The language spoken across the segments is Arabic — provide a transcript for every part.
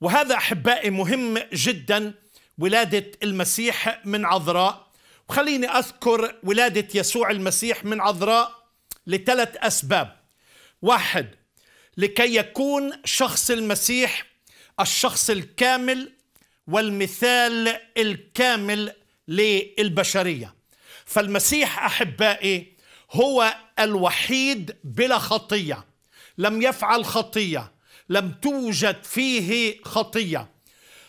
وهذا احبائي مهم جدا ولاده المسيح من عذراء وخليني اذكر ولاده يسوع المسيح من عذراء لثلاث اسباب واحد لكي يكون شخص المسيح الشخص الكامل والمثال الكامل للبشريه فالمسيح احبائي هو الوحيد بلا خطيه لم يفعل خطيه لم توجد فيه خطية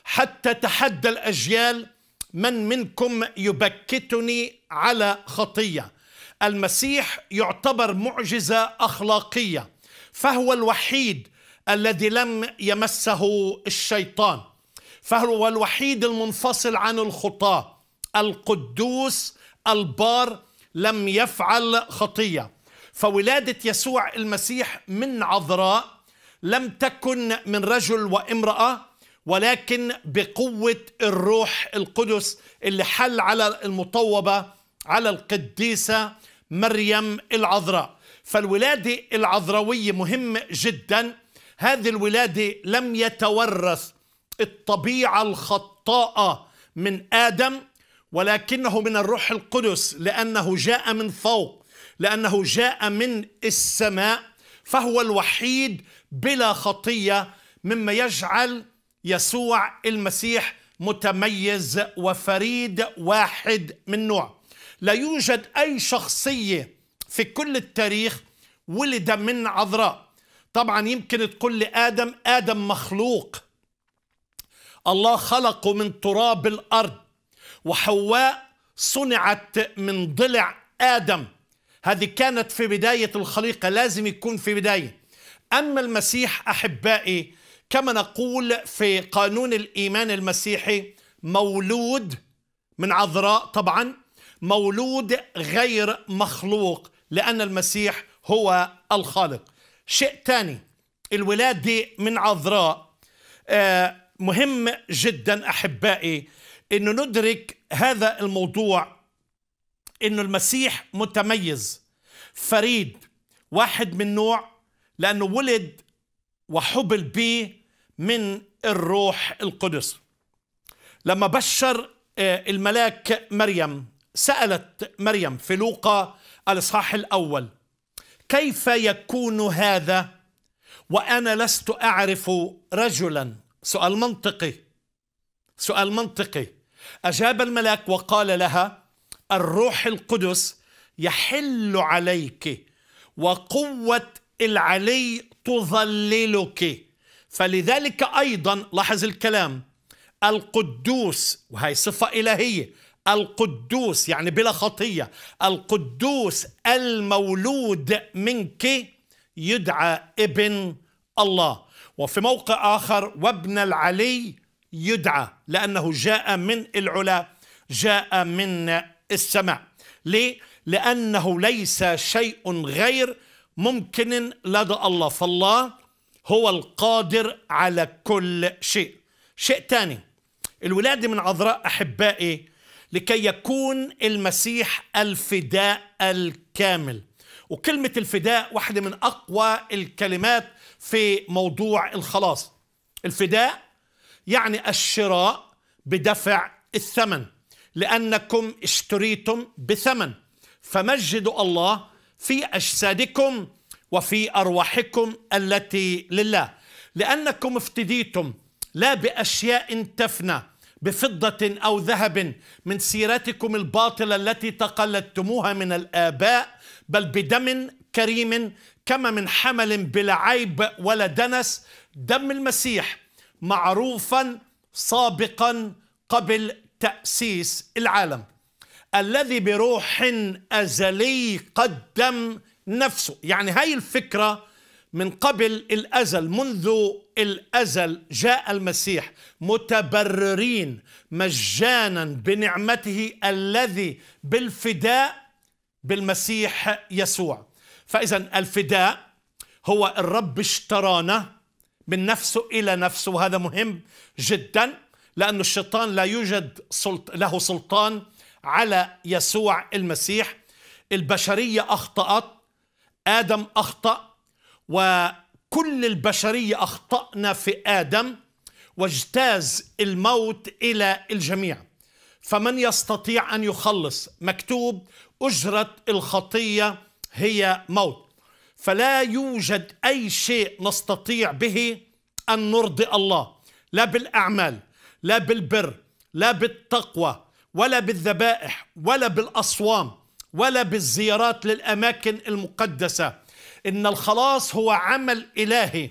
حتى تحدى الأجيال من منكم يبكتني على خطية المسيح يعتبر معجزة أخلاقية فهو الوحيد الذي لم يمسه الشيطان فهو الوحيد المنفصل عن الخطاه القدوس البار لم يفعل خطيه فولاده يسوع المسيح من عذراء لم تكن من رجل وامرأة ولكن بقوة الروح القدس اللي حل على المطوبة على القديسة مريم العذراء فالولادة العذراوية مهمة جدا هذه الولادة لم يتورث الطبيعة الخطاءة من آدم ولكنه من الروح القدس لأنه جاء من فوق لأنه جاء من السماء فهو الوحيد بلا خطيه مما يجعل يسوع المسيح متميز وفريد واحد من نوع لا يوجد اي شخصيه في كل التاريخ ولد من عذراء طبعا يمكن تقول لادم ادم مخلوق الله خلقه من تراب الارض وحواء صنعت من ضلع ادم هذه كانت في بداية الخليقة لازم يكون في بداية أما المسيح أحبائي كما نقول في قانون الإيمان المسيحي مولود من عذراء طبعا مولود غير مخلوق لأن المسيح هو الخالق شيء ثاني الولادة من عذراء آه، مهم جدا أحبائي أن ندرك هذا الموضوع انه المسيح متميز فريد واحد من نوع لانه ولد وحبل به من الروح القدس لما بشر آه، الملاك مريم سالت مريم في لوقا الاصحاح الاول كيف يكون هذا وانا لست اعرف رجلا سؤال منطقي سؤال منطقي اجاب الملاك وقال لها الروح القدس يحل عليك وقوة العلي تظللك فلذلك أيضا لاحظ الكلام القدوس وهي صفة إلهية القدوس يعني بلا خطية القدوس المولود منك يدعى ابن الله وفي موقع آخر وابن العلي يدعى لأنه جاء من العلا جاء من السماء ليه؟ لأنه ليس شيء غير ممكن لدى الله فالله هو القادر على كل شيء شيء تاني الولادة من عذراء أحبائي لكي يكون المسيح الفداء الكامل وكلمة الفداء واحدة من أقوى الكلمات في موضوع الخلاص الفداء يعني الشراء بدفع الثمن لأنكم اشتريتم بثمن فمجدوا الله في أجسادكم وفي أرواحكم التي لله لأنكم افتديتم لا بأشياء تفنى بفضة أو ذهب من سيرتكم الباطلة التي تقلدتموها من الآباء بل بدم كريم كما من حمل بلا عيب ولا دنس دم المسيح معروفا سابقا قبل تأسيس العالم الذي بروح أزلي قدم نفسه يعني هاي الفكرة من قبل الأزل منذ الأزل جاء المسيح متبررين مجانا بنعمته الذي بالفداء بالمسيح يسوع فإذا الفداء هو الرب اشترانا من نفسه إلى نفسه وهذا مهم جدا لأن الشيطان لا يوجد سلط له سلطان على يسوع المسيح البشرية أخطأت آدم أخطأ وكل البشرية أخطأنا في آدم واجتاز الموت إلى الجميع فمن يستطيع أن يخلص مكتوب أجرة الخطية هي موت فلا يوجد أي شيء نستطيع به أن نرضي الله لا بالأعمال لا بالبر لا بالتقوى ولا بالذبائح ولا بالاصوام ولا بالزيارات للاماكن المقدسه ان الخلاص هو عمل الهي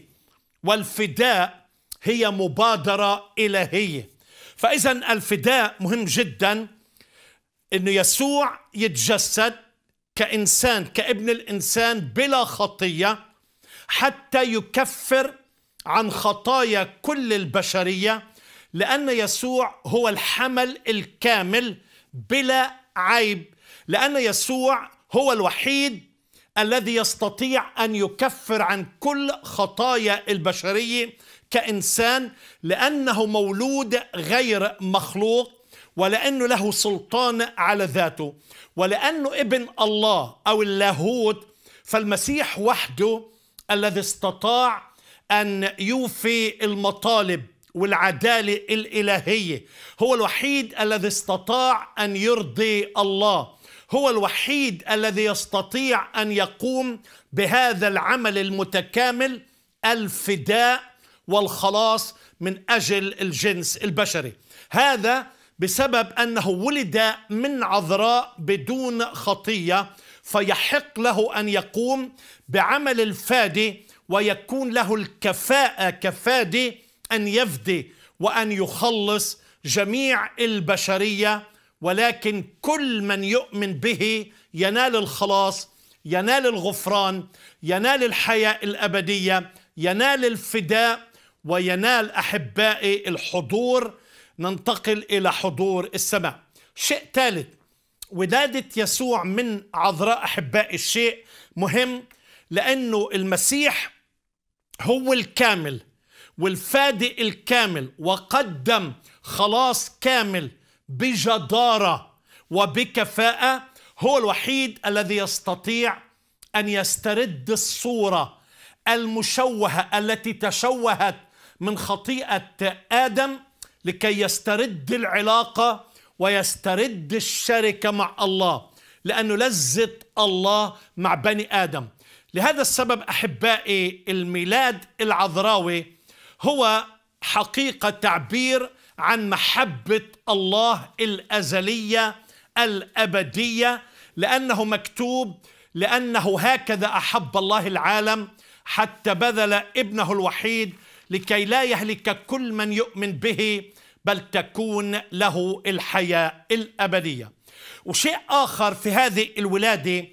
والفداء هي مبادره الهيه فاذا الفداء مهم جدا انه يسوع يتجسد كانسان كابن الانسان بلا خطيه حتى يكفر عن خطايا كل البشريه لأن يسوع هو الحمل الكامل بلا عيب لأن يسوع هو الوحيد الذي يستطيع أن يكفر عن كل خطايا البشرية كإنسان لأنه مولود غير مخلوق ولأنه له سلطان على ذاته ولأنه ابن الله أو اللاهوت فالمسيح وحده الذي استطاع أن يوفي المطالب والعداله الالهيه هو الوحيد الذي استطاع ان يرضي الله هو الوحيد الذي يستطيع ان يقوم بهذا العمل المتكامل الفداء والخلاص من اجل الجنس البشري هذا بسبب انه ولد من عذراء بدون خطيه فيحق له ان يقوم بعمل الفادي ويكون له الكفاءه كفادي ان يفدي وان يخلص جميع البشريه ولكن كل من يؤمن به ينال الخلاص ينال الغفران ينال الحياه الابديه ينال الفداء وينال احبائي الحضور ننتقل الى حضور السماء شيء ثالث ولاده يسوع من عذراء احبائي الشيء مهم لانه المسيح هو الكامل والفادئ الكامل وقدم خلاص كامل بجدارة وبكفاءة هو الوحيد الذي يستطيع أن يسترد الصورة المشوهة التي تشوهت من خطيئة آدم لكي يسترد العلاقة ويسترد الشركة مع الله لأنه لذة الله مع بني آدم لهذا السبب أحبائي الميلاد العذراوي هو حقيقة تعبير عن محبة الله الأزلية الأبدية لأنه مكتوب لأنه هكذا أحب الله العالم حتى بذل ابنه الوحيد لكي لا يهلك كل من يؤمن به بل تكون له الحياة الأبدية وشيء آخر في هذه الولادة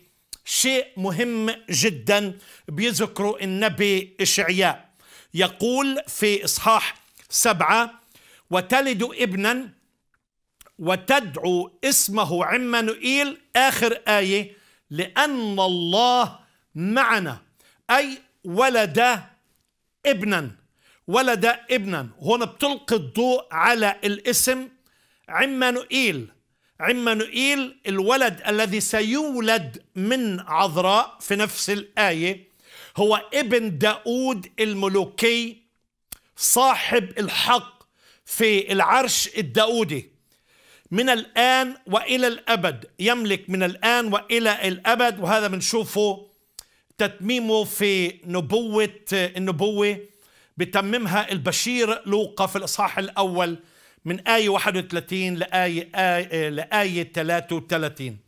شيء مهم جدا بيذكره النبي إشعياء يقول في إصحاح سبعة وتلد ابنا وتدعو اسمه عمانوئيل آخر آية لأن الله معنا أي ولد ابنا ولد ابنا هون بتلقي الضوء على الاسم عمانوئيل عمانوئيل الولد الذي سيولد من عذراء في نفس الآية هو ابن داود الملوكي صاحب الحق في العرش الداودي من الآن وإلى الأبد يملك من الآن وإلى الأبد وهذا بنشوفه تتميمه في نبوة النبوة بتممها البشير لوقا في الإصحاح الأول من آية 31 لآية, آية لآية 33